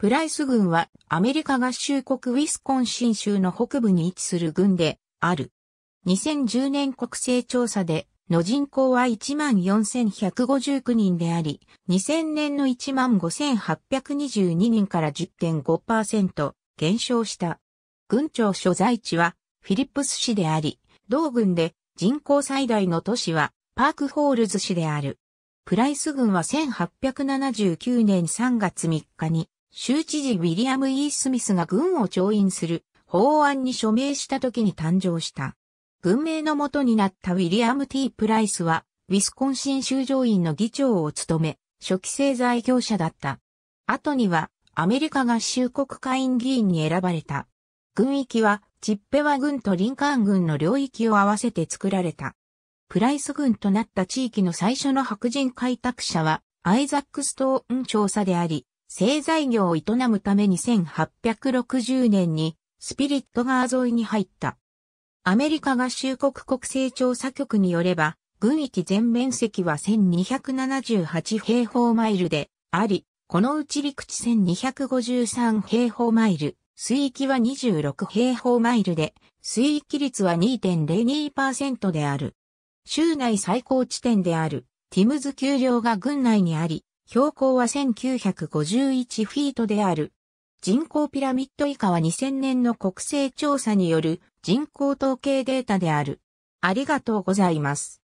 プライス軍はアメリカ合衆国ウィスコンシン州の北部に位置する軍である。2010年国勢調査での人口は14,159人であり、2000年の15,822人から10.5%減少した。軍庁所在地はフィリップス市であり、同軍で人口最大の都市はパークホールズ市である。プライス軍は1879年3月3日に州知事ウィリアム・ E・ スミスが軍を調印する法案に署名した時に誕生した。軍名の元になったウィリアム・ T・ プライスは、ウィスコンシン州上院の議長を務め、初期製材業者だった。後には、アメリカ合衆国会員議員に選ばれた。軍域は、チッペワ軍とリンカーン軍の領域を合わせて作られた。プライス軍となった地域の最初の白人開拓者は、アイザック・ストーン調査であり、製材業を営むために1860年にスピリット川沿いに入った。アメリカ合衆国国勢調査局によれば、軍域全面積は1278平方マイルであり、このうち陸地1253平方マイル、水域は26平方マイルで、水域率は2.02%である。州内最高地点である、ティムズ丘陵が軍内にあり、標高は1951フィートである。人口ピラミッド以下は2000年の国勢調査による人口統計データである。ありがとうございます。